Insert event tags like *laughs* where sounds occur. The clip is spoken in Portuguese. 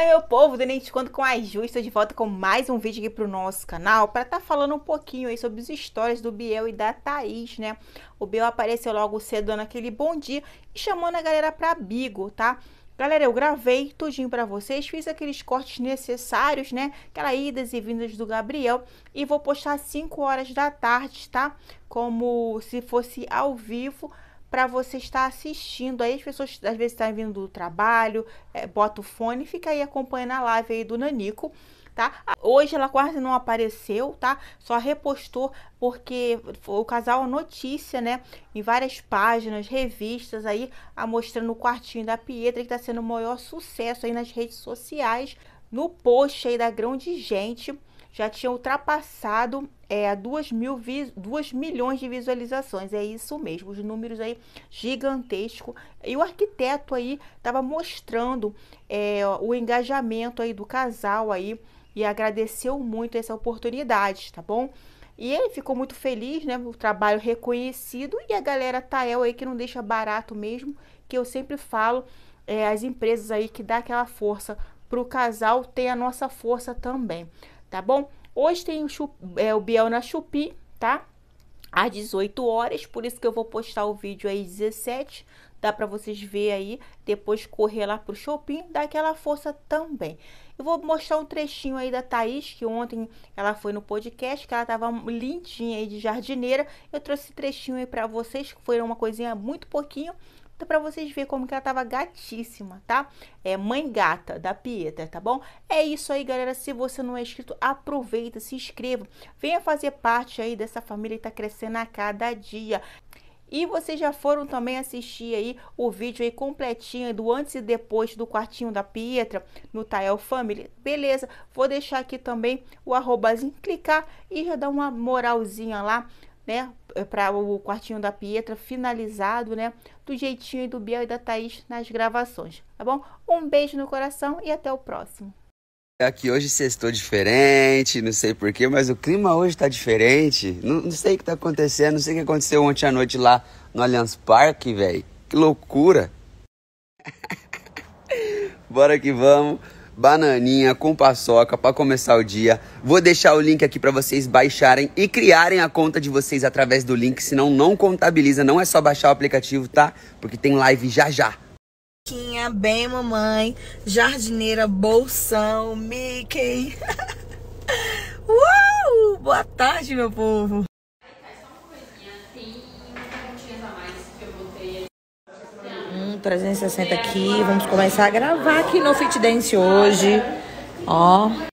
Oi, meu povo, Identificando com a Ju, estou de volta com mais um vídeo aqui para o nosso canal para estar tá falando um pouquinho aí sobre as histórias do Biel e da Thaís, né? O Biel apareceu logo cedo naquele bom dia e chamando a galera para Bigo, tá? Galera, eu gravei tudinho para vocês, fiz aqueles cortes necessários, né? Aquelas idas e vindas do Gabriel e vou postar às 5 horas da tarde, tá? Como se fosse ao vivo para você estar assistindo. Aí as pessoas às vezes estão tá vindo do trabalho, é, bota o fone e fica aí acompanhando a live aí do Nanico. Tá? Hoje ela quase não apareceu, tá? Só repostou porque o casal notícia, né? Em várias páginas, revistas aí, a mostrando o quartinho da Pietra que tá sendo o maior sucesso aí nas redes sociais. No post aí da grande gente, já tinha ultrapassado é, 2, mil 2 milhões de visualizações. É isso mesmo, os números aí gigantesco. E o arquiteto aí estava mostrando é, o engajamento aí do casal aí e agradeceu muito essa oportunidade, tá bom? E ele ficou muito feliz, né? O trabalho reconhecido e a galera Tael aí que não deixa barato mesmo, que eu sempre falo, é, as empresas aí que dá aquela força pro casal tem a nossa força também, tá bom? Hoje tem o, chup, é, o Biel na Chupi, tá? Às 18 horas, por isso que eu vou postar o vídeo aí 17, dá para vocês ver aí, depois correr lá pro shopping, dá aquela força também. Eu vou mostrar um trechinho aí da Thaís, que ontem ela foi no podcast, que ela tava lindinha aí de jardineira. Eu trouxe trechinho aí para vocês, que foi uma coisinha muito pouquinho, então, para vocês verem como que ela tava gatíssima, tá? É Mãe Gata, da Pietra, tá bom? É isso aí, galera. Se você não é inscrito, aproveita, se inscreva. Venha fazer parte aí dessa família que tá crescendo a cada dia. E vocês já foram também assistir aí o vídeo aí completinho do antes e depois do quartinho da Pietra no Tael Family. Beleza, vou deixar aqui também o arrobazinho, clicar e já dar uma moralzinha lá, né? Eh, para o quartinho da Pietra finalizado, né? Do jeitinho do Biel e da Thaís nas gravações, tá bom? Um beijo no coração e até o próximo. Aqui é hoje estou diferente, não sei porquê, mas o clima hoje está diferente. Não, não sei o que tá acontecendo, não sei o que aconteceu ontem à noite lá no Allianz Parque, velho. Que loucura! *laughs* Bora que vamos! bananinha com paçoca para começar o dia. Vou deixar o link aqui para vocês baixarem e criarem a conta de vocês através do link, senão não contabiliza, não é só baixar o aplicativo, tá? Porque tem live já já bem mamãe, jardineira, bolsão, Mickey. *laughs* Uau! Boa tarde, meu povo. do 360 aqui. Vamos começar a gravar aqui no Fit Dance hoje. Ó.